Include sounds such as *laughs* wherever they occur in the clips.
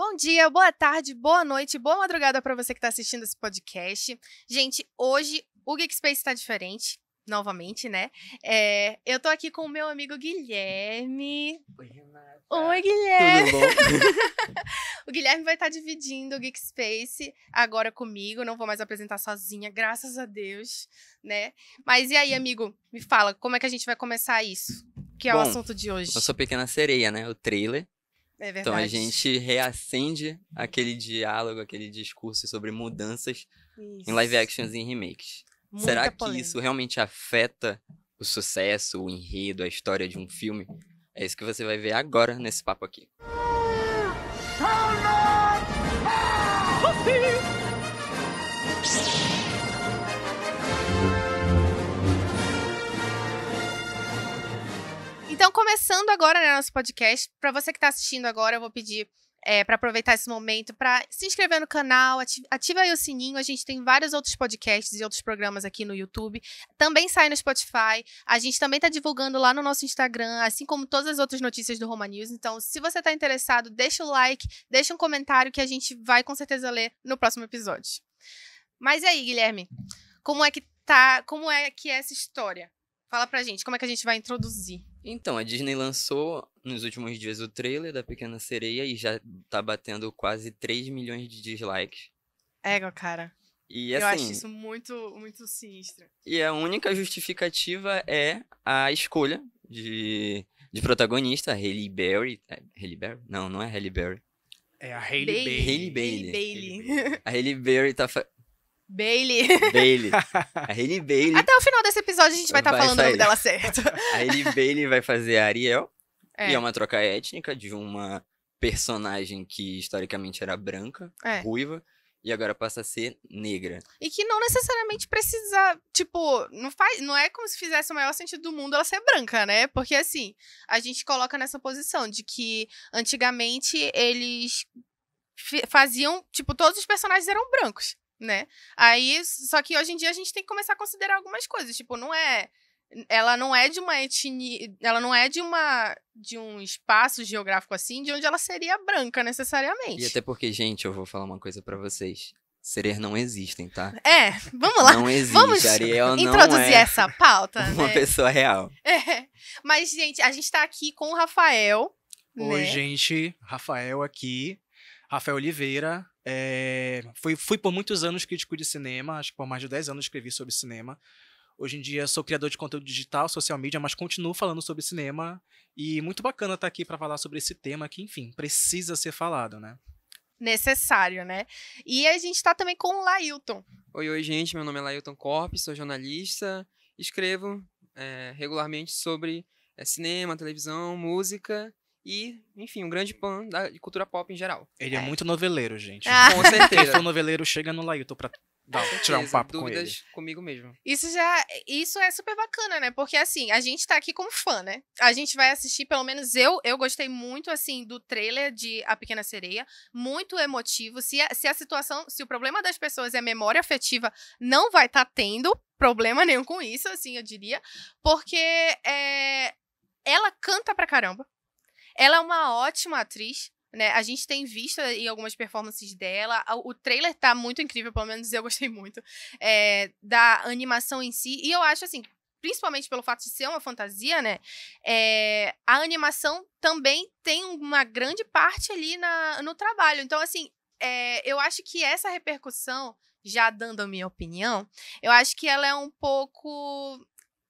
Bom dia, boa tarde, boa noite, boa madrugada para você que está assistindo esse podcast. Gente, hoje o Geek Space está diferente, novamente, né? É, eu tô aqui com o meu amigo Guilherme. Oi, Renata. Oi, Guilherme. Tudo bom? *laughs* o Guilherme vai estar tá dividindo o Geek Space agora comigo. Não vou mais apresentar sozinha, graças a Deus, né? Mas e aí, amigo? Me fala, como é que a gente vai começar isso? Que é bom, o assunto de hoje. Eu sou pequena sereia, né? O trailer é Então a gente reacende aquele diálogo, aquele discurso sobre mudanças isso. em live actions e em remakes. Muita Será polêmica. que isso realmente afeta o sucesso, o enredo, a história de um filme? É isso que você vai ver agora nesse papo aqui. Shall not Então, começando agora né, nosso podcast, para você que está assistindo agora, eu vou pedir é, para aproveitar esse momento para se inscrever no canal, ativa, aí o sininho. A gente tem vários outros podcasts e outros programas aqui no YouTube. Também sai no Spotify. A gente também está divulgando lá no nosso Instagram, assim como todas as outras notícias do Roma News. Então, se você está interessado, deixa o like, deixa um comentário que a gente vai com certeza ler no próximo episódio. Mas e aí, Guilherme? Como é que tá? Como é que é essa história? Fala pra gente, como é que a gente vai introduzir? Então, a Disney lançou nos últimos dias o trailer da Pequena Sereia e já tá batendo quase 3 milhões de dislikes. Ego, cara. E, assim, Eu acho assim, isso muito, muito sinistro. E a única justificativa é a escolha de, de protagonista, Haley Berry. É, Haley Berry? Não, não é Haley Berry. É a Haley Bailey. Bailey. Bailey. Bailey. A Haley Berry tá, Bailey. Bailey. *laughs* A Hailey Bailey. Até o final desse episódio a gente vai estar tá falando sair. o nome dela certo. *laughs* A Hailey Bailey vai fazer a Ariel. É. E é uma troca étnica de uma personagem que historicamente era branca, é. ruiva, e agora passa a ser negra. E que não necessariamente precisa, tipo, não faz, não é como se fizesse o maior sentido do mundo ela ser branca, né? Porque assim, a gente coloca nessa posição de que antigamente eles faziam, tipo, todos os personagens eram brancos né? Aí, só que hoje em dia a gente tem que começar a considerar algumas coisas, tipo, não é ela não é de uma etnia, ela não é de uma de um espaço geográfico assim, de onde ela seria branca necessariamente. E até porque, gente, eu vou falar uma coisa para vocês. Sereias não existem, tá? É, vamos lá. Não existe. Vamos Ariel não introduzir é essa pauta. *laughs* Uma né? pessoa real. *laughs* É. Mas, gente, a gente tá aqui com o Rafael. Oi, né? gente. Rafael aqui. Rafael Oliveira, é, fui, fui por muitos anos crítico de cinema, acho que por mais de 10 anos escrevi sobre cinema. Hoje em dia sou criador de conteúdo digital, social media, mas continuo falando sobre cinema. E muito bacana estar tá aqui para falar sobre esse tema que, enfim, precisa ser falado, né? Necessário, né? E a gente está também com o Lailton. Oi, oi, gente. Meu nome é Lailton Corp, sou jornalista. Escrevo é, regularmente sobre é, cinema, televisão, música e, enfim, um grande pan da, de cultura pop em geral. Ele é, é muito noveleiro, gente. Ah. Com certeza. Se noveleiro, chega no Lailton pra dar, certeza, tirar um papo com ele. comigo mesmo. Isso já, isso é super bacana, né? Porque, assim, a gente tá aqui como fã, né? A gente vai assistir, pelo menos eu, eu gostei muito, assim, do trailer de A Pequena Sereia. Muito emotivo. Se a, se a situação, se o problema das pessoas é memória afetiva, não vai estar tá tendo problema nenhum com isso, assim, eu diria. Porque é, ela canta pra caramba. Ela é uma ótima atriz. Né? A gente tem visto em algumas performances dela. O trailer tá muito incrível, pelo menos eu gostei muito. É, da animação em si. E eu acho assim, principalmente pelo fato de ser uma fantasia, né? É, a animação também tem uma grande parte ali na, no trabalho. Então, assim, é, eu acho que essa repercussão, já dando a minha opinião, eu acho que ela é um pouco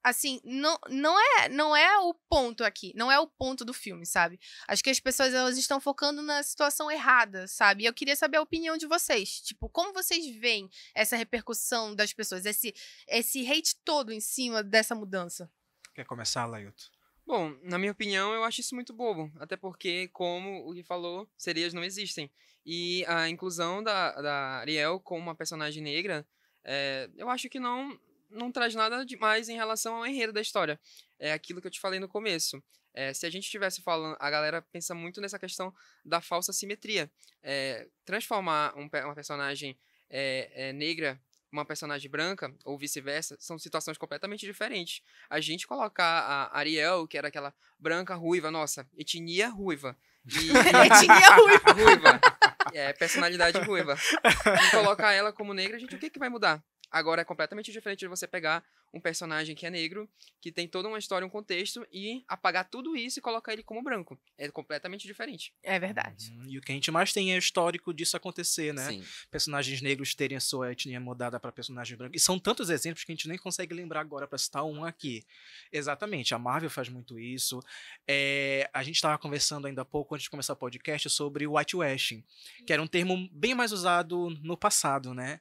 assim, não, não é não é o ponto aqui, não é o ponto do filme, sabe? Acho que as pessoas elas estão focando na situação errada, sabe? E eu queria saber a opinião de vocês, tipo, como vocês veem essa repercussão das pessoas, esse esse hate todo em cima dessa mudança? Quer começar, Layuto Bom, na minha opinião, eu acho isso muito bobo. Até porque, como o que falou, sereias não existem. E a inclusão da, da Ariel como uma personagem negra, é, eu acho que não, não traz nada demais em relação ao enredo da história. É aquilo que eu te falei no começo. É, se a gente estivesse falando, a galera pensa muito nessa questão da falsa simetria. É, transformar um, uma personagem é, é, negra uma personagem branca ou vice-versa são situações completamente diferentes. A gente colocar a Ariel, que era aquela branca ruiva, nossa, etnia ruiva. E, *laughs* etnia ruiva. ruiva. *laughs* É, personalidade ruiva. E colocar ela como negra, a gente, o que, é que vai mudar? Agora é completamente diferente de você pegar um personagem que é negro, que tem toda uma história, um contexto, e apagar tudo isso e colocar ele como branco. É completamente diferente. É verdade. Uhum. E o que a gente mais tem é o histórico disso acontecer, né? Sim. Personagens negros terem a sua etnia mudada para personagens brancos. E são tantos exemplos que a gente nem consegue lembrar agora para citar um aqui. Exatamente. A Marvel faz muito isso. É... a gente estava conversando ainda há pouco, antes de começar o podcast, sobre whitewashing, que era um termo bem mais usado no passado, né?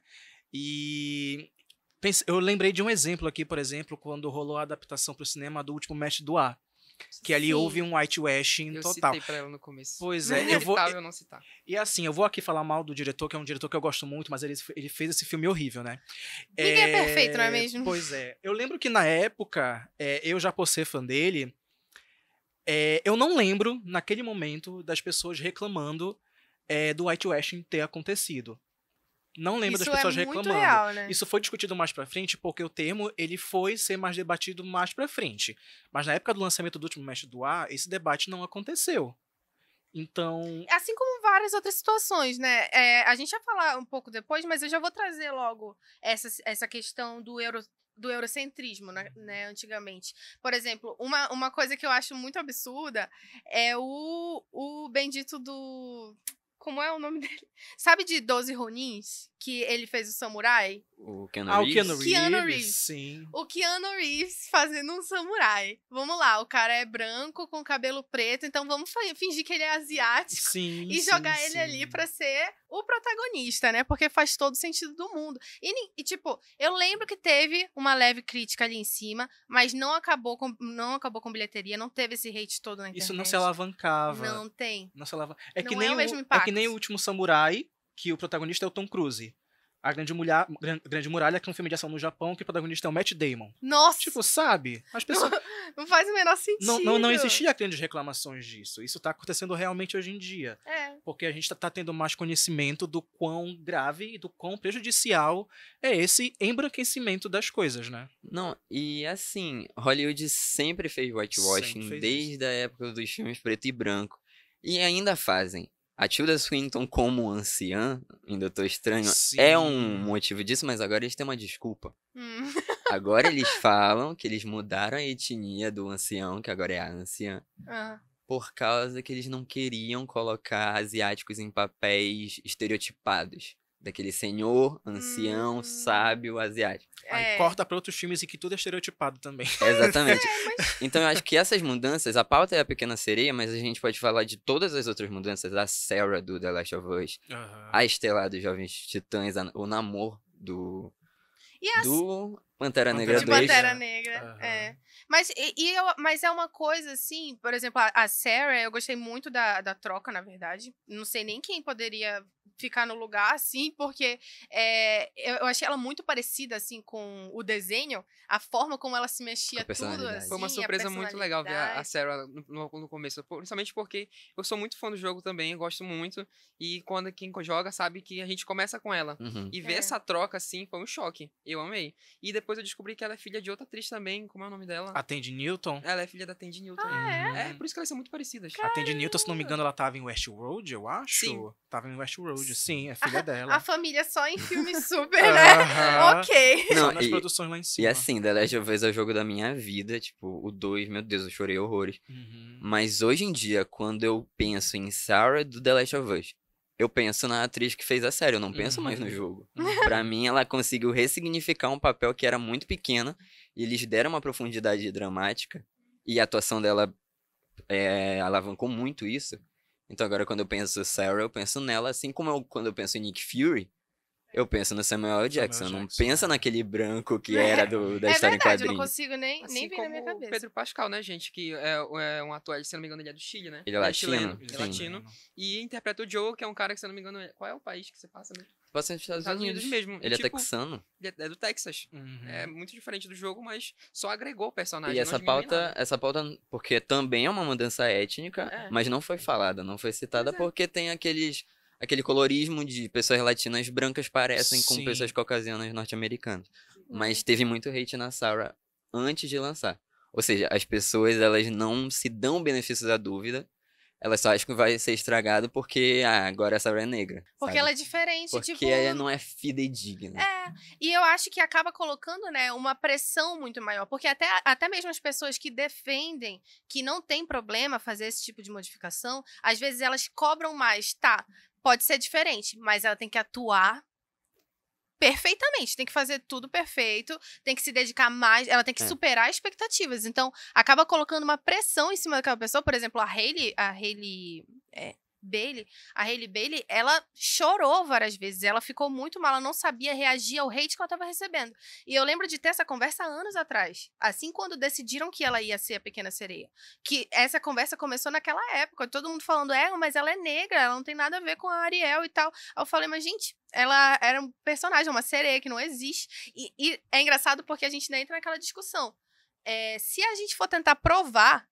E eu lembrei de um exemplo aqui, por exemplo, quando rolou a adaptação para o cinema do último Mestre do Ar. Que ali Sim. houve um whitewashing total. Eu citei pra ela no começo. Pois *laughs* é, eu vou. Eu não citar. E assim, eu vou aqui falar mal do diretor, que é um diretor que eu gosto muito, mas ele, ele fez esse filme horrível, né? Ninguém é... é perfeito, não é mesmo? Pois é. Eu lembro que na época, é, eu já por ser fã dele, é, eu não lembro, naquele momento, das pessoas reclamando é, do whitewashing ter acontecido não lembro Isso das é pessoas é reclamando. Real, né? Isso foi discutido mais para frente porque o termo ele foi ser mais debatido mais para frente. Mas na época do lançamento do último mestre do ar, esse debate não aconteceu. Então. Assim como várias outras situações, né? É, a gente vai falar um pouco depois, mas eu já vou trazer logo essa, essa questão do euro, do eurocentrismo, né, uhum. né, antigamente. Por exemplo, uma, uma coisa que eu acho muito absurda é o, o bendito do como é o nome dele? Sabe de Doze Ronins? Que ele fez o samurai? O Keanu ah, Reeves. O Keanu Reeves, Keanu Reeves. Sim. O Keanu Reeves fazendo um samurai. Vamos lá, o cara é branco com cabelo preto, então vamos fingir que ele é asiático sim, e sim, jogar sim. ele ali para ser o protagonista, né? Porque faz todo sentido do mundo. E, e, tipo, eu lembro que teve uma leve crítica ali em cima, mas não acabou com não acabou com bilheteria, não teve esse hate todo na internet. Isso não se alavancava. Não tem. Não se alavancava. É que é nem é que nem o último samurai que o protagonista é o Tom Cruise. A Grande, Mulher, Grande Muralha, que é um filme de ação no Japão, que o protagonista é o Matt Damon. Nossa! Tipo, sabe? As pessoas... Não, *laughs* não faz o menor sentido. Não, não, não existia grandes reclamações disso. Isso tá acontecendo realmente hoje em dia. É. Porque a gente tá, tá tendo mais conhecimento do quão grave e do quão prejudicial é esse embranquecimento das coisas, né? Não, e assim, Hollywood sempre fez whitewashing, sempre fez desde isso. a época dos filmes preto e branco. E ainda fazem. A Tilda Swinton como anciã em Doutor Estranho é Sim. é um motivo disso, mas agora eles têm uma desculpa. Hum. Agora *laughs* eles falam que eles mudaram a etnia do ancião, que agora é a anciã, ah. por causa que eles não queriam colocar asiáticos em papéis estereotipados daquele senhor, ancião, hum. sábio, asiático. É. Aí corta para outros filmes em que tudo é estereotipado também. *laughs* Exatamente. É, mas... Então eu acho que essas mudanças, a pauta é a pequena sereia, mas a gente pode falar de todas as outras mudanças, a Sarah do The Last of Us, uhum. a Estelar dos Jovens Titãs, a, o Namor do. Yes. Do Pantera Negra 2. De Pantera Negra, uhum. é. Mas, e, e eu, mas é uma coisa assim, por exemplo, a, a Sarah, eu gostei muito da, da troca, na verdade. Não sei nem quem poderia ficar no lugar, assim, porque é, eu achei ela muito parecida, assim, com o desenho, a forma como ela se mexia tudo, assim, Foi uma assim, surpresa muito legal ver a, a Sarah no, no, começo, principalmente porque eu sou muito fã do jogo também, gosto muito, e quando quem joga sabe que a gente começa com ela. Uhum. E ver é. essa troca, assim, foi um choque. Eu amei. E depois eu descobri que ela é filha de outra atriz também, como é o nome dela? Atende Newton? Ela é filha da Atende Newton. Ah, é? é? por isso que elas são muito parecidas. Atende Newton, se não me engano, ela tava em Westworld, eu acho. Sim. Tava em Westworld sim, é filha dela. A família só em filmes *laughs* super, né? ok. Não, Só nas e- produções lá em E assim, The Last of Us é o jogo da minha vida. Tipo, o 2, meu Deus, eu chorei horrores. Uhum. Mas hoje em dia, quando eu penso em Sarah do The Last of Us, eu penso na atriz que fez a série, eu não penso mais no Uhum. jogo. *laughs* Uhum. Pra mim, ela conseguiu ressignificar um papel que era muito pequeno e eles deram uma profundidade dramática. E a atuação dela é, alavancou muito isso. Então agora quando eu penso Sarah, eu penso nela, assim como eu, quando eu penso em Nick Fury, eu penso no Samuel Jackson. Jackson. Não pensa né? naquele branco que é, era do, da é história verdade, em quadrinhos. Eu não consigo nem, assim nem vir na minha cabeça. Pedro Pascal, né, gente? Que é, é, um ator, se não me engano, ele é do Chile, né? Ele é, é latino. Chileno, ele é, é latino. E interpreta o Joe, que é um cara que, se não me engano, qual é o país que você passa mesmo? Né? Passa nos Estados, Estados Unidos. Unidos. mesmo. Ele é tipo, é texano. Ele é, é do Texas. Uhum. É muito diferente do jogo, mas só agregou o personagem. E essa pauta, essa pauta, porque também é uma mudança étnica, é. mas não foi falada, não foi citada, é. porque tem aqueles aquele colorismo de pessoas latinas brancas parecem Sim. com pessoas caucasianas norte-americanas. Mas uhum. teve muito hate na Sarah antes de lançar. Ou seja, as pessoas elas não se dão benefícios da dúvida ela só acha que vai ser estragado porque ah, agora essa é negra. Porque sabe? ela é diferente, porque tipo. Porque ela não é fidedigna. É. E eu acho que acaba colocando, né, uma pressão muito maior. Porque até, até mesmo as pessoas que defendem que não tem problema fazer esse tipo de modificação, às vezes elas cobram mais, tá? Pode ser diferente, mas ela tem que atuar perfeitamente, tem que fazer tudo perfeito, tem que se dedicar mais, ela tem que é. superar expectativas. Então, acaba colocando uma pressão em cima daquela pessoa. Por exemplo, a Hayley, a Hayley é, Bailey, a Hailey Bailey, ela chorou várias vezes, ela ficou muito mal, ela não sabia reagir ao hate que ela estava recebendo. E eu lembro de ter essa conversa anos atrás, assim quando decidiram que ela ia ser a Pequena Sereia, que essa conversa começou naquela época, todo mundo falando, é, mas ela é negra, ela não tem nada a ver com a Ariel e tal. eu falei, mas gente, ela era um personagem, uma sereia que não existe. E, e é engraçado porque a gente ainda entra naquela discussão. É, se a gente for tentar provar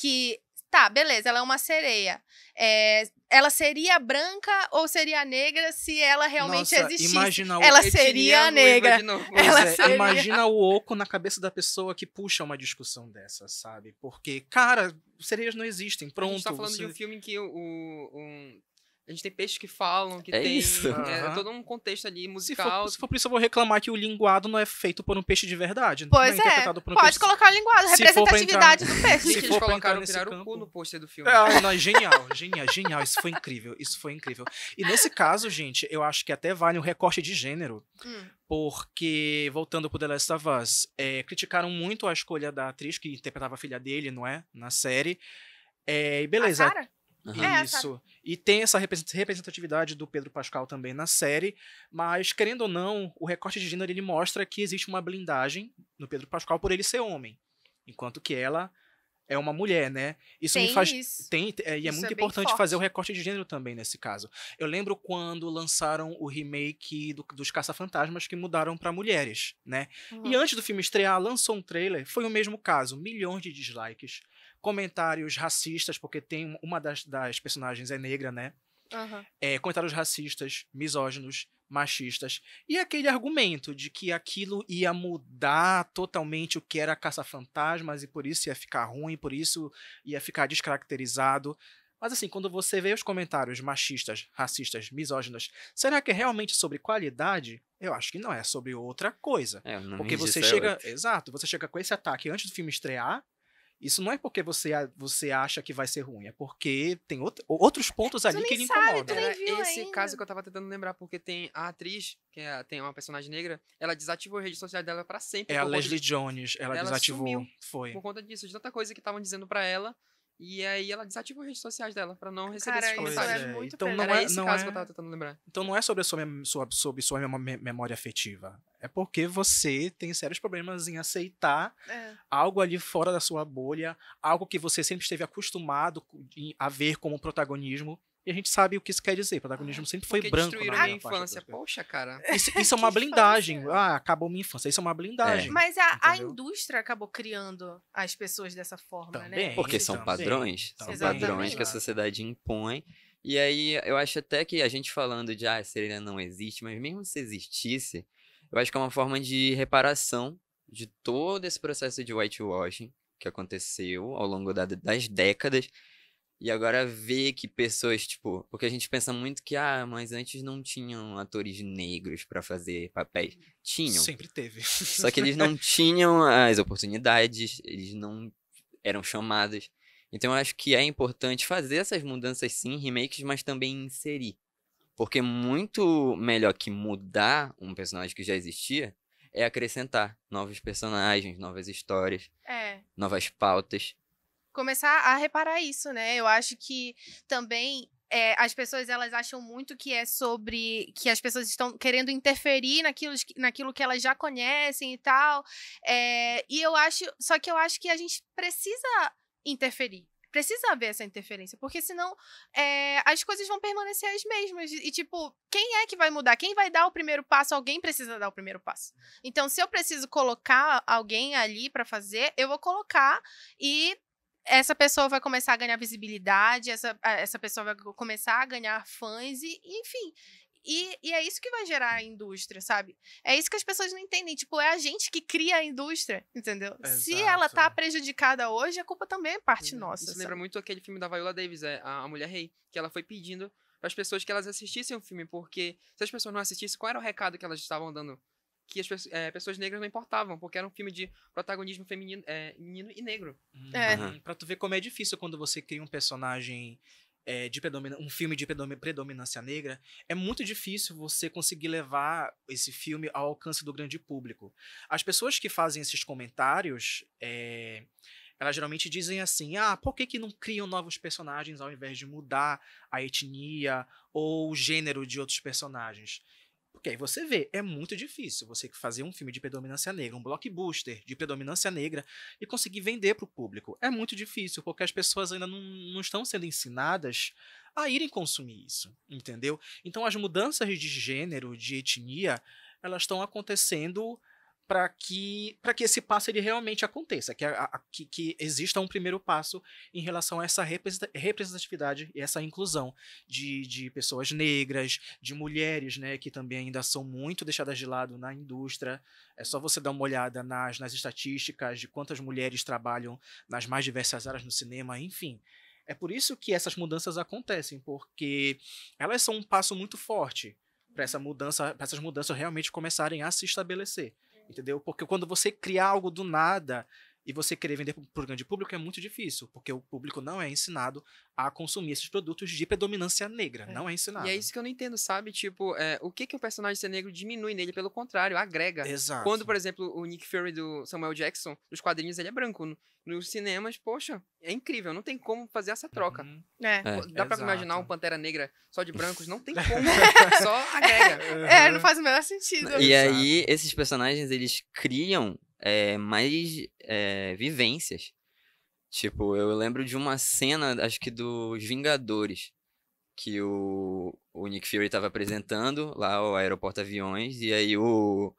que Tá, beleza, ela é uma sereia. É, ela seria branca ou seria negra se ela realmente Nossa, existisse? Imagina o ela seria negra. Ela é, seria... Imagina o oco na cabeça da pessoa que puxa uma discussão dessa, sabe? Porque, cara, sereias não existem. Pronto. A gente tá falando você... de um filme que o, um, a gente tem peixes que falam, que é tem isso. É, uhum. todo um contexto ali musical. Se for, se for, por isso, eu vou reclamar que o linguado não é feito por um peixe de verdade. Né? Pois não é, é, interpretado por um pode peixe. colocar o linguado, representatividade entrar, do peixe. Se eles colocaram o cu no pôster do filme. É, não, é genial, genial, genial. Isso foi incrível, isso foi incrível. E nesse caso, gente, eu acho que até vale um recorte de gênero. Hum. Porque, voltando pro The Last of Us, é, criticaram muito a escolha da atriz que interpretava a filha dele, não é? Na série. É, beleza. A cara? Uhum. É, Isso. E tem essa representatividade do Pedro Pascal também na série, mas querendo ou não, o recorte de gênero ele mostra que existe uma blindagem no Pedro Pascal por ele ser homem, enquanto que ela é uma mulher, né? Isso tem me faz isso. tem é, e é muito é importante fazer o recorte de gênero também nesse caso. Eu lembro quando lançaram o remake do, dos Caça-Fantasmas que mudaram para mulheres, né? Uhum. E antes do filme estrear, lançou um trailer, foi o mesmo caso, milhões de dislikes comentários racistas, porque tem uma das, das personagens é negra, né? Uhum. É, comentários racistas, misóginos, machistas. E aquele argumento de que aquilo ia mudar totalmente o que era caça-fantasmas e por isso ia ficar ruim, por isso ia ficar descaracterizado. Mas assim, quando você vê os comentários machistas, racistas, misóginos, será que é realmente sobre qualidade? Eu acho que não, é sobre outra coisa. É, Porque você chega. É Exato, você chega com esse ataque antes do filme estrear isso não é porque você, você acha que vai ser ruim, é porque tem outro, outros pontos ali que lhe incomodam. Era é, esse ainda. caso que eu tava tentando lembrar, porque tem a atriz, que é, tem uma personagem negra, ela desativou a rede social dela para sempre. É a Leslie de... Jones, ela, ela desativou. Foi. Por conta disso, de tanta coisa que estavam dizendo para ela. E aí ela desativa as redes sociais dela pra não receber Cara, esses comentários. Isso é muito então, não é Era é, esse não caso é... que eu tava tentando lembrar. Então não é sobre a sua, sua, sobre sua memória afetiva. É porque você tem sérios problemas em aceitar é. algo ali fora da sua bolha, algo que você sempre esteve acostumado a ver como protagonismo e a gente sabe o que isso quer dizer. O protagonismo ah, sempre foi branco. Destruíram a infância. Poxa, cara. Isso, isso é *laughs* uma blindagem. Infância? Ah, acabou minha infância. Isso é uma blindagem. É. Mas a, a, indústria acabou criando as pessoas dessa forma, né? também, né? Porque são padrões. Também. São padrões que a sociedade impõe. E aí, eu acho até que a gente falando de, ah, a Serena não existe, mas mesmo se existisse, eu acho que é uma forma de reparação de todo esse processo de whitewashing que aconteceu ao longo da, das décadas e agora ver que pessoas, tipo, porque a gente pensa muito que, ah, mas antes não tinham atores negros para fazer papéis. Tinham. Sempre teve. Só que eles não tinham as oportunidades, eles não eram chamados. Então eu acho que é importante fazer essas mudanças sim, remakes, mas também inserir. Porque muito melhor que mudar um personagem que já existia é acrescentar novos personagens, novas histórias, é. novas pautas começar a reparar isso, né? Eu acho que também é, as pessoas elas acham muito que é sobre que as pessoas estão querendo interferir naquilo, naquilo que elas já conhecem e tal. É, e eu acho, só que eu acho que a gente precisa interferir. Precisa haver essa interferência, porque senão é, as coisas vão permanecer as mesmas. E, tipo, quem é que vai mudar? Quem vai dar o primeiro passo? Alguém precisa dar o primeiro passo. Então, se eu preciso colocar alguém ali para fazer, eu vou colocar e essa pessoa vai começar a ganhar visibilidade, essa, essa pessoa vai começar a ganhar fãs, e, enfim. E, e é isso que vai gerar a indústria, sabe? É isso que as pessoas não entendem. Tipo, é a gente que cria a indústria, entendeu? Exato. Se ela tá prejudicada hoje, a culpa também é parte uhum. nossa. Isso sabe? lembra muito aquele filme da Viola Davis, é, a Mulher Rei, que ela foi pedindo para as pessoas que elas assistissem o filme, porque se as pessoas não assistissem, qual era o recado que elas estavam dando que as é, pessoas negras não importavam, porque era um filme de protagonismo feminino, é, menino e negro. Hum, é. Uhum. Pra tu ver como é difícil quando você cria um personagem é, de um filme de predominância negra, é muito difícil você conseguir levar esse filme ao alcance do grande público. As pessoas que fazem esses comentários. É elas geralmente dizem assim: ah, por que, que não criam novos personagens ao invés de mudar a etnia ou o gênero de outros personagens? Porque aí você vê, é muito difícil você fazer um filme de predominância negra, um blockbuster de predominância negra e conseguir vender para o público. É muito difícil, porque as pessoas ainda não, não estão sendo ensinadas a irem consumir isso, entendeu? Então as mudanças de gênero, de etnia, elas estão acontecendo para que, para que esse passo ele realmente aconteça, que, a, a, que, que, exista um primeiro passo em relação a essa representatividade e essa inclusão de, de pessoas negras, de mulheres, né, que também ainda são muito deixadas de lado na indústria. É só você dar uma olhada nas, nas estatísticas de quantas mulheres trabalham nas mais diversas áreas no cinema, enfim. É por isso que essas mudanças acontecem, porque elas são um passo muito forte para essa mudança, para essas mudanças realmente começarem a se estabelecer entendeu? Porque quando você cria algo do nada, e você querer vender para o grande público é muito difícil, porque o público não é ensinado a consumir esses produtos de predominância negra, é. não é ensinado. E é isso que eu não entendo, sabe? Tipo, é, o que que o personagem ser negro diminui nele, pelo contrário, agrega. Exato. Quando, por exemplo, o Nick Fury do Samuel Jackson, nos quadrinhos ele é branco, no, nos cinemas, poxa, é incrível, não tem como fazer essa troca. Uhum. É. é dá para imaginar um Pantera Negra só de brancos? Não tem *laughs* como, só agrega. *laughs* É, não faz o menor sentido. E Exato. aí, esses personagens, eles criam é, mais é, vivências. Tipo, eu lembro de uma cena, acho que dos Vingadores, que o, o Nick Fury estava apresentando lá o aeroporto aviões, e aí o,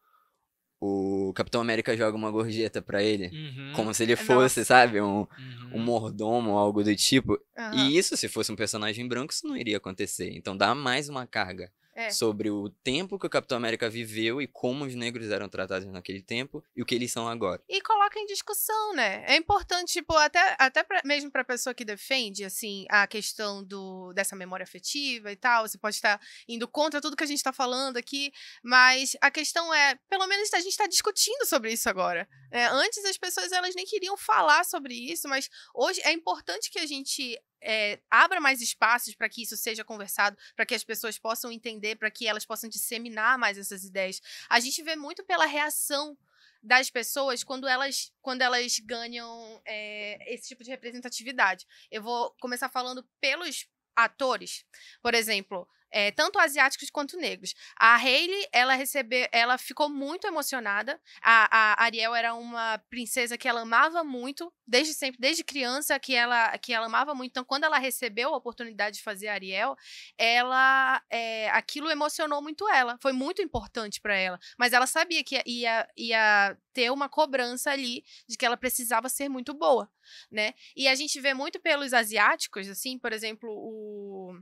o Capitão América joga uma gorjeta para ele, uhum. como se ele é, fosse, Nossa. sabe, um, uhum. um mordomo, algo do tipo. Uhum. E isso, se fosse um personagem branco, isso não iria acontecer. Então dá mais uma carga é. sobre o tempo que o Capitão América viveu e como os negros eram tratados naquele tempo e o que eles são agora. E coloca em discussão, né? É importante, tipo, até, até pra, mesmo pra pessoa que defende, assim, a questão do, dessa memória afetiva e tal, você pode estar indo contra tudo que a gente tá falando aqui, mas a questão é, pelo menos a gente tá discutindo sobre isso agora. É, antes as pessoas, elas nem queriam falar sobre isso, mas hoje é importante que a gente é, abra mais espaços para que isso seja conversado, para que as pessoas possam entender, para que elas possam disseminar mais essas ideias. A gente vê muito pela reação das pessoas quando elas quando elas ganham é, esse tipo de representatividade. Eu vou começar falando pelos atores, por exemplo é, tanto asiáticos quanto negros. A Hayley, ela recebeu, ela ficou muito emocionada. A, a, Ariel era uma princesa que ela amava muito, desde sempre, desde criança que ela que ela amava muito. Então, quando ela recebeu a oportunidade de fazer Ariel, ela é, aquilo emocionou muito ela. Foi muito importante para ela. Mas ela sabia que ia, ia ter uma cobrança ali de que ela precisava ser muito boa, né? E a gente vê muito pelos asiáticos, assim, por exemplo, o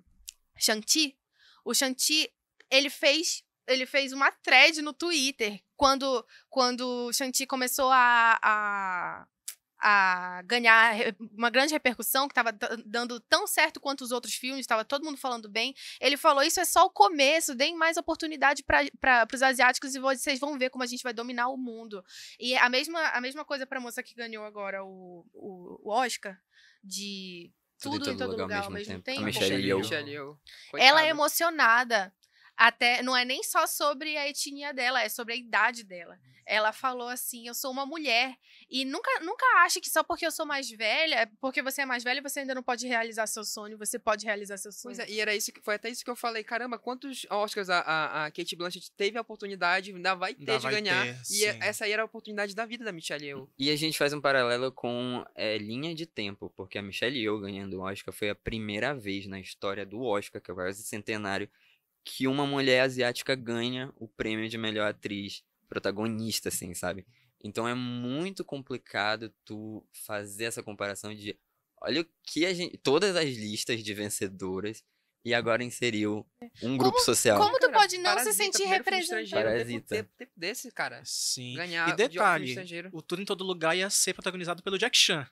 Shanti, o Shanti, ele fez ele fez uma thread no Twitter quando, quando o Shanti começou a, a, a ganhar uma grande repercussão, que estava dando tão certo quanto os outros filmes, estava todo mundo falando bem. Ele falou: Isso é só o começo, deem mais oportunidade para os asiáticos e vocês vão ver como a gente vai dominar o mundo. E a mesma, a mesma coisa para a moça que ganhou agora o, o, o Oscar de tudo, tudo em todo lugar, lugar ao mesmo, tempo. tempo. A Michelle Yeoh. Ela é emocionada até não é nem só sobre a etnia dela, é sobre a idade dela. Ela falou assim: "Eu sou uma mulher e nunca nunca acha que só porque eu sou mais velha, porque você é mais velha, você ainda não pode realizar seu sonho, você pode realizar seu sonho". Pois é, e era isso que foi até isso que eu falei, caramba, quantos Oscars a, a, a Kate Blanchett teve a oportunidade, ainda vai ter ainda de vai ganhar. Ter, e é, essa aí era a oportunidade da vida da Michelle Yeoh. E a gente faz um paralelo com é, linha de tempo, porque a Michelle Yeoh ganhando o Oscar foi a primeira vez na história do Oscar, que é o quase centenário que uma mulher asiática ganha o prêmio de melhor atriz protagonista, assim, sabe? Então é muito complicado tu fazer essa comparação de olha o que a gente. Todas as listas de vencedoras e agora inseriu um grupo como, social. Como tu pode não Parasita, se sentir representado? desse, cara. Sim. Ganhar e detalhe, de o tudo em Todo Lugar ia ser protagonizado pelo Jack Chan.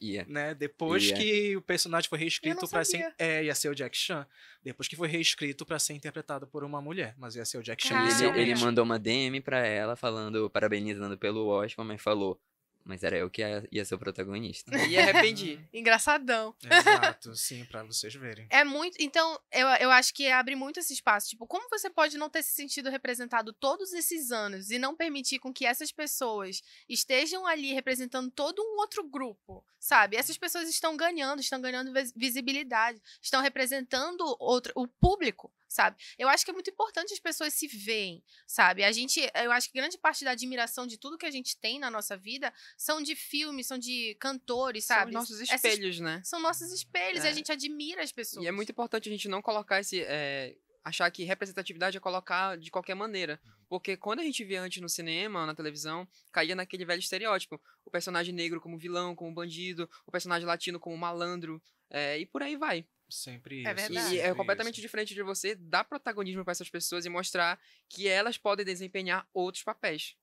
Ia. Né? Depois que o personagem foi reescrito para ser. É, ia ser o Jack Chan. Depois que foi reescrito para ser interpretado por uma mulher. Mas ia ser o Jack Chan. Ah, ele, ele mandou uma DM para ela falando, parabenizando pelo Oscar, mas falou: mas era eu que ia ser o protagonista. E arrependi. *laughs* Engraçadão. Exato, *laughs* sim, para vocês verem. É muito. Então, eu, eu acho que abre muito esse espaço. Tipo, como você pode não ter se sentido representado todos esses anos e não permitir com que essas pessoas estejam ali representando todo um outro grupo, sabe? Essas pessoas estão ganhando, estão ganhando visibilidade, estão representando outro, o público, sabe? Eu acho que é muito importante as pessoas se veem, sabe? A gente, eu acho que grande parte da admiração de tudo que a gente tem na nossa vida são de filmes, são de cantores, sabe? São nossos espelhos, Essas, né? São nossos espelhos é. e a é. gente admira as pessoas. E é muito importante a gente não colocar esse. É, achar que representatividade é colocar de qualquer maneira. Porque quando a gente via antes no cinema, na televisão, caía naquele velho estereótipo. O personagem negro como vilão, como bandido, o personagem latino como malandro, é, e por aí vai. Sempre é isso. É verdade. E é completamente isso. diferente de você dar protagonismo para essas pessoas e mostrar que elas podem desempenhar outros papéis.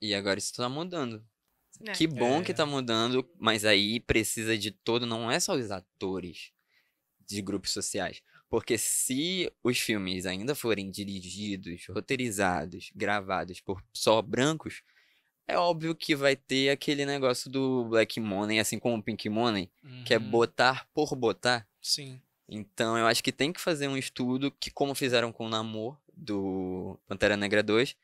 E agora isso tá mudando. É. Que bom é. que tá mudando, mas aí precisa de todo, não é só os atores de grupos sociais. Porque se os filmes ainda forem dirigidos, roteirizados, gravados por só brancos, é óbvio que vai ter aquele negócio do Black Money, assim como o Pink Money, uhum. que é uhum. botar por botar. Sim. Então eu acho que tem que fazer um estudo que, como fizeram com o Namor, do Pantera Negra 2,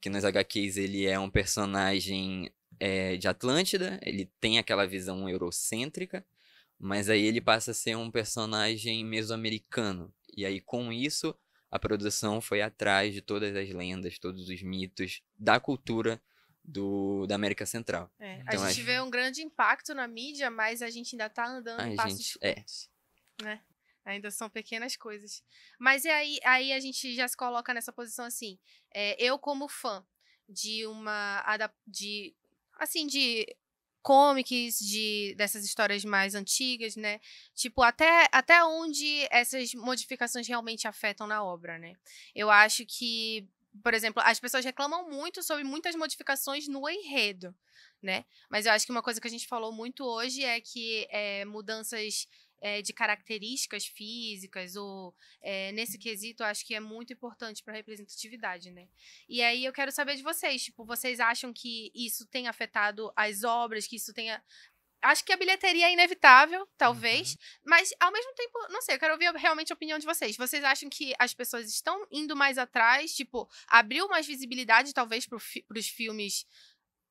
que nos HQs ele é um personagem é, de Atlântida, ele tem aquela visão eurocêntrica, mas aí ele passa a ser um personagem mesoamericano. E aí com isso a produção foi atrás de todas as lendas, todos os mitos da cultura do, da América Central. É, então, a gente acho... vê um grande impacto na mídia, mas a gente ainda está andando a passos gente, é, né? Ainda são pequenas coisas. Mas é aí, aí a gente já se coloca nessa posição assim. É, eu, como fã de uma. de assim, de comics, de, dessas histórias mais antigas, né? Tipo, até, até onde essas modificações realmente afetam na obra, né? Eu acho que, por exemplo, as pessoas reclamam muito sobre muitas modificações no enredo, né? Mas eu acho que uma coisa que a gente falou muito hoje é que é, mudanças é, de características físicas, ou é, nesse quesito, acho que é muito importante para representatividade, né? E aí eu quero saber de vocês, tipo, vocês acham que isso tem afetado as obras, que isso tenha acho que a bilheteria é inevitável, talvez, uhum. mas ao mesmo tempo, não sei, eu quero ouvir realmente a opinião de vocês. Vocês acham que as pessoas estão indo mais atrás, tipo, abriu mais visibilidade talvez para os filmes,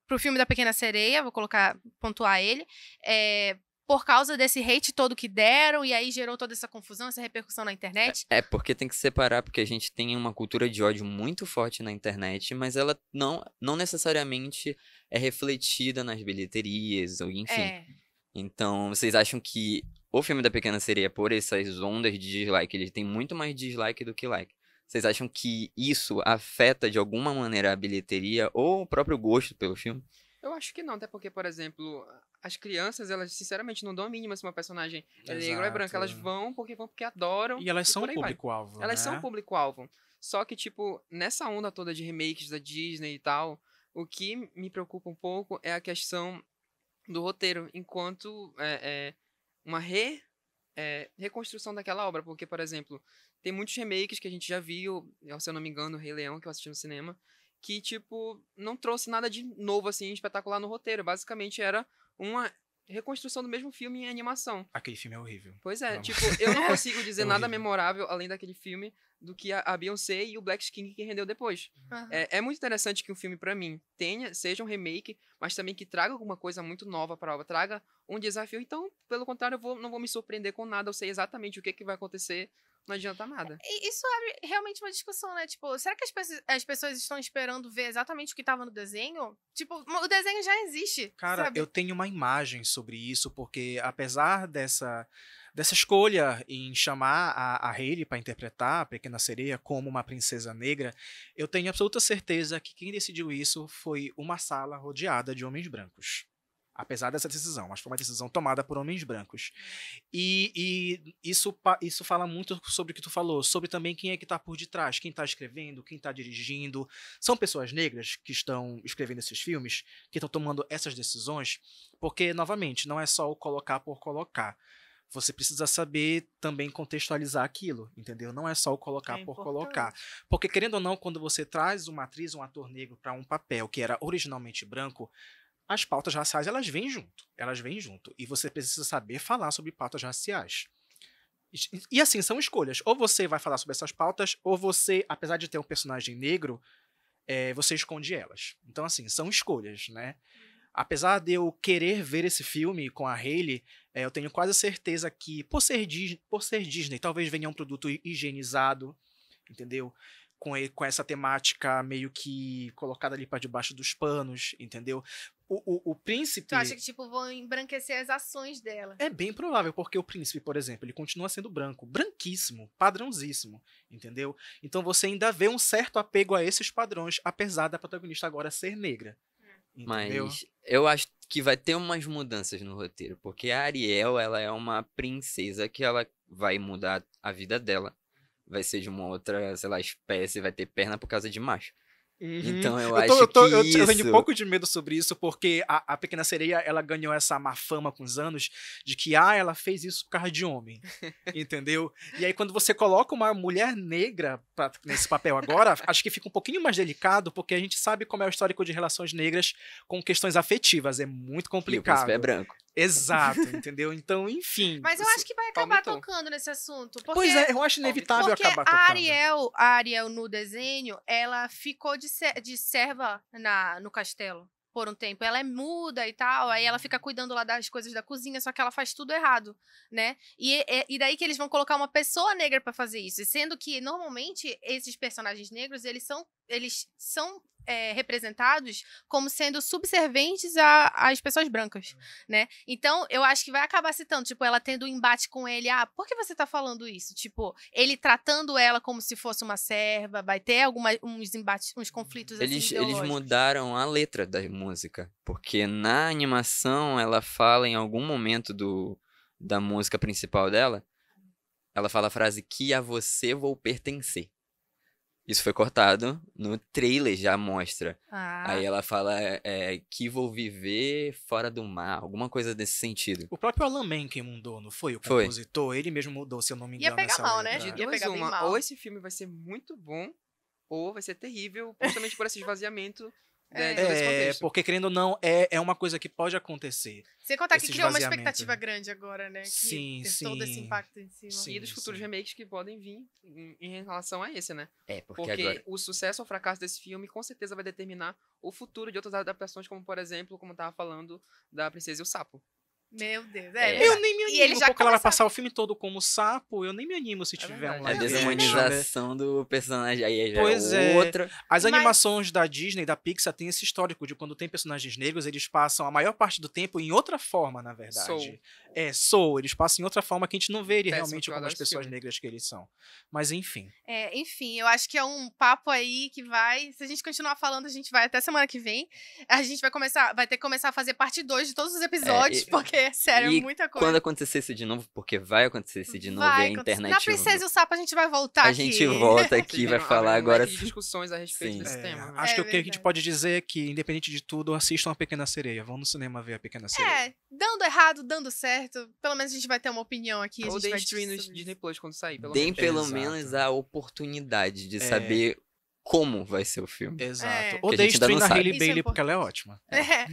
para o filme da Pequena Sereia, vou colocar, pontuar ele, é, por causa desse hate todo que deram, e aí gerou toda essa confusão, essa repercussão na internet? É, é, porque tem que separar, porque a gente tem uma cultura de ódio muito forte na internet, mas ela não, não necessariamente é refletida nas bilheterias, ou enfim. É. Então, vocês acham que o filme da Pequena Sereia, por essas ondas de dislike, ele tem muito mais dislike do que like. Vocês acham que isso afeta de alguma maneira a bilheteria ou o próprio gosto pelo filme? Eu acho que não, até porque, por exemplo, as crianças, elas sinceramente não dão a mínima se assim, uma personagem é negra ou é branca. Elas vão porque vão porque adoram. E elas e são o público-alvo. Elas né? são o público-alvo. Só que, tipo, nessa onda toda de remakes da Disney e tal, o que me preocupa um pouco é a questão do roteiro, enquanto é, é uma re, é, reconstrução daquela obra. Porque, por exemplo, tem muitos remakes que a gente já viu, se eu não me engano, o Rei Leão, que eu assisti no cinema, que, tipo, não trouxe nada de novo, assim, espetacular no roteiro. Basicamente era uma reconstrução do mesmo filme em animação. Aquele filme é horrível. Pois é, Vamos. tipo, eu não consigo dizer é nada memorável além daquele filme do que a, Beyoncé e o Black King que rendeu depois. Uhum. É, é, muito interessante que um filme, para mim, tenha, seja um remake, mas também que traga alguma coisa muito nova para obra, traga um desafio. Então, pelo contrário, eu vou, não vou me surpreender com nada, eu sei exatamente o que, que vai acontecer não adianta nada. Isso abre realmente uma discussão, né? Tipo, será que as, pe as pessoas estão esperando ver exatamente o que estava no desenho? Tipo, o desenho já existe. Cara, sabe? eu tenho uma imagem sobre isso, porque apesar dessa, dessa escolha em chamar a, a Hayley para interpretar a Pequena Sereia como uma princesa negra, eu tenho absoluta certeza que quem decidiu isso foi uma sala rodeada de homens brancos apesar dessa decisão, mas foi uma decisão tomada por homens brancos. E, e isso, isso fala muito sobre o que tu falou, sobre também quem é que está por detrás, quem está escrevendo, quem está dirigindo. São pessoas negras que estão escrevendo esses filmes, que estão tomando essas decisões, porque, novamente, não é só o colocar por colocar. Você precisa saber também contextualizar aquilo, entendeu? Não é só o colocar é por colocar. Porque, querendo ou não, quando você traz uma atriz, um ator negro para um papel que era originalmente branco, as pautas raciais elas vêm junto, elas vêm junto e você precisa saber falar sobre pautas raciais. E, e assim são escolhas. Ou você vai falar sobre essas pautas, ou você, apesar de ter um personagem negro, é, você esconde elas. Então assim são escolhas, né? Apesar de eu querer ver esse filme com a Hayley, é, eu tenho quase certeza que por ser, por ser Disney, talvez venha um produto higienizado, entendeu? com, com essa temática meio que colocada ali para debaixo dos panos, entendeu? O, o, o príncipe. Tu acha que, tipo, vão embranquecer as ações dela? É bem provável, porque o príncipe, por exemplo, ele continua sendo branco, branquíssimo, padrãozíssimo, entendeu? Então você ainda vê um certo apego a esses padrões, apesar da protagonista agora ser negra. Hum. Mas eu acho que vai ter umas mudanças no roteiro, porque a Ariel, ela é uma princesa que ela vai mudar a vida dela vai ser de uma outra, sei lá, espécie, vai ter perna por causa de macho. Uhum. Então eu, eu acho eu tô, que eu, isso... eu um pouco de medo sobre isso, porque a, a, Pequena Sereia, ela ganhou essa má fama com os anos, de que, ah, ela fez isso por causa de homem, *laughs* entendeu? E aí quando você coloca uma mulher negra pra, nesse papel agora, acho que fica um pouquinho mais delicado, porque a gente sabe como é o histórico de relações negras com questões afetivas, é muito complicado. E o príncipe é branco. Exato, *laughs* entendeu? Então, enfim. Mas eu acho que vai acabar palmitou. tocando nesse assunto. Porque, pois é, eu acho inevitável porque acabar tocando. A Ariel, a Ariel no desenho, ela ficou de, ser, de serva na, no castelo por um tempo. Ela é muda e tal, aí ela fica cuidando lá das coisas da cozinha, só que ela faz tudo errado, né? E, e daí que eles vão colocar uma pessoa negra para fazer isso. Sendo que, normalmente, esses personagens negros, eles são eles são é, representados como sendo subserventes às pessoas brancas, né? Então, eu acho que vai acabar citando, tipo, ela tendo um embate com ele, ah, por que você tá falando isso? Tipo, ele tratando ela como se fosse uma serva, vai ter alguma, uns embates, uns conflitos eles, assim, Eles mudaram a letra da música, porque na animação ela fala em algum momento do, da música principal dela, ela fala a frase, que a você vou pertencer. Isso foi cortado. No trailer já mostra. Ah. Aí ela fala é, é, que vou viver fora do mar, alguma coisa desse sentido. O próprio Alan Menken mudou, não foi? O compositor, foi. ele mesmo mudou, se eu não me engano. Né? Ia pegar mal, né? De duas uma, mal. ou esse filme vai ser muito bom, ou vai ser terrível, justamente por esse esvaziamento é, né, é, porque querendo ou não, é, é uma coisa que pode acontecer. Sem contar que criou uma expectativa grande agora, né? Que sim, sim. Todo esse impacto em cima. Sim, e dos futuros sim. remakes que podem vir em, em, relação a esse, né? É, porque, porque agora... o sucesso ou fracasso desse filme com certeza vai determinar o futuro de outras adaptações, como por exemplo, como eu tava falando, da Princesa e o Sapo. Meu Deus, é. é. Eu nem me animo, e ele já porque ela vai passar o filme todo como sapo, eu nem me animo se é tiver um live. A desumanização do personagem aí já é pois é outra. As Mas... animações da Disney, da Pixar, tem esse histórico de quando tem personagens negros, eles passam a maior parte do tempo em outra forma, na verdade. Soul. É, sou, eles passam em outra forma que a gente não vê ele realmente como as pessoas filme. negras que eles são. Mas enfim. É, enfim, eu acho que é um papo aí que vai, se a gente continuar falando, a gente vai até semana que vem. A gente vai começar, vai ter que começar a fazer parte 2 de todos os episódios, é, e... porque sério, e muita coisa. Quando acontecer isso de novo, porque vai acontecer isso de novo, vai, e a internet. Na Princesa e o Sapo a gente vai voltar a aqui. A gente volta *laughs* aqui e vai falar agora. discussões a respeito Sim. desse é, tema. Acho é que o que a gente pode dizer é que, independente de tudo, assistam a Pequena Sereia. Vão no cinema ver a Pequena é, Sereia. É, dando errado, dando certo. Pelo menos a gente vai ter uma opinião aqui. Ou a no Disney Plus quando sair. Pelo Deem menos. pelo Exato. menos a oportunidade de é. saber como vai ser o filme. Exato. É. Odeio a na Hailey é Bailey é porque ela é ótima. *laughs* É. É.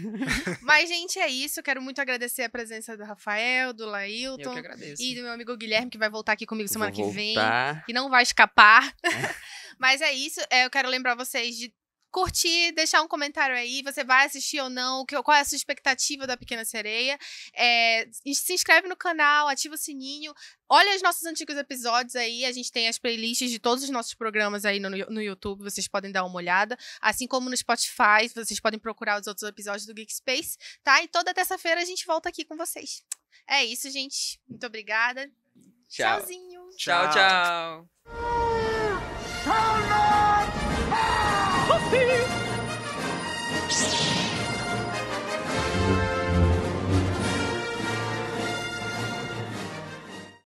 Mas, gente, é isso. quero muito agradecer a presença do Rafael, do Lailton. Eu que agradeço. E do meu amigo Guilherme, que vai voltar aqui comigo semana Vou que voltar. vem. Que não vai escapar. *laughs* Mas é isso. É, eu quero lembrar vocês de curtir, deixar um comentário aí. Você vai assistir ou não? Qual é a sua expectativa da Pequena Sereia? É, se inscreve no canal, ativa o sininho. Olha os nossos antigos episódios aí. A gente tem as playlists de todos os nossos programas aí no, no YouTube. Vocês podem dar uma olhada. Assim como no Spotify, vocês podem procurar os outros episódios do Geek Space, tá? E toda terça-feira a gente volta aqui com vocês. É isso, gente. Muito obrigada. Tchau. Tchauzinho. Tchau, tchau. tchau. Huffy!